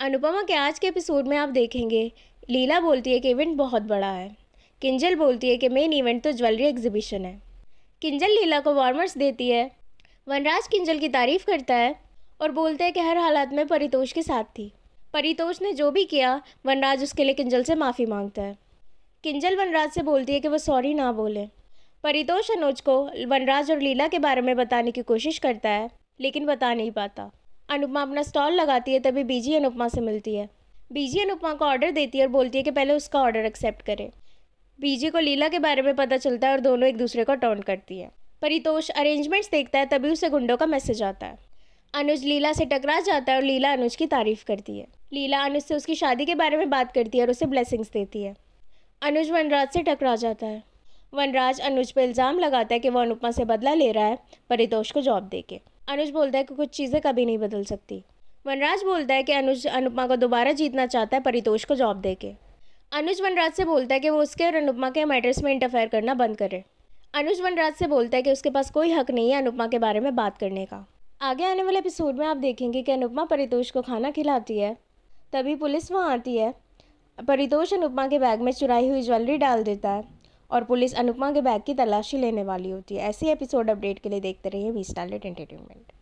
अनुपमा के आज के एपिसोड में आप देखेंगे लीला बोलती है कि इवेंट बहुत बड़ा है किंजल बोलती है कि मेन इवेंट तो ज्वेलरी एग्जीबिशन है किंजल लीला को वार्मर्स देती है वनराज किंजल की तारीफ करता है और बोलते हैं कि हर हालात में परितोष के साथ थी परितोष ने जो भी किया वनराज उसके लिए किंजल से माफ़ी मांगता है किंजल वनराज से बोलती है कि वो सॉरी ना बोले परितोष अनुज को वनराज और लीला के बारे में बताने की कोशिश करता है लेकिन बता नहीं पाता अनुपमा अपना स्टॉल लगाती है तभी बीजी अनुपमा से मिलती है बीजी अनुपमा को ऑर्डर देती है और बोलती है कि पहले उसका ऑर्डर एक्सेप्ट करे बीजी को लीला के बारे में पता चलता है और दोनों एक दूसरे को टोन करती है परितोष अरेंजमेंट्स देखता है तभी उसे गुंडों का मैसेज आता है अनुज लीला से टकरा जाता है और लीला अनुज की तारीफ करती है लीला अनुज से उसकी शादी के बारे में बात करती है और उसे ब्लेसिंग्स देती है अनुज वनराज से टकरा जाता है वनराज अनुज पर इल्ज़ाम लगाता है कि वह अनुपमा से बदला ले रहा है परितोष को जॉब दे के अनुज बोलता है कि कुछ चीज़ें कभी नहीं बदल सकती वनराज बोलता है कि अनुज अनुपमा को दोबारा जीतना चाहता है परितोष को जॉब दे के अनुज वनराज से बोलता है कि वो उसके और अनुपमा के मैटर्स में इंटरफेयर करना बंद करे अनुज वनराज से बोलता है कि उसके पास कोई हक नहीं है अनुपमा के बारे में बात करने का आगे आने वाले एपिसोड में आप देखेंगे कि अनुपमा परितोष को खाना खिलाती है तभी पुलिस वहाँ आती है परितोष अनुपमा के बैग में चुराई हुई ज्वेलरी डाल देता है और पुलिस अनुपमा के बैग की तलाशी लेने वाली होती है ऐसे एपिसोड अपडेट के लिए देखते रहिए वी स्टैंडर्ड एंटरटेनमेंट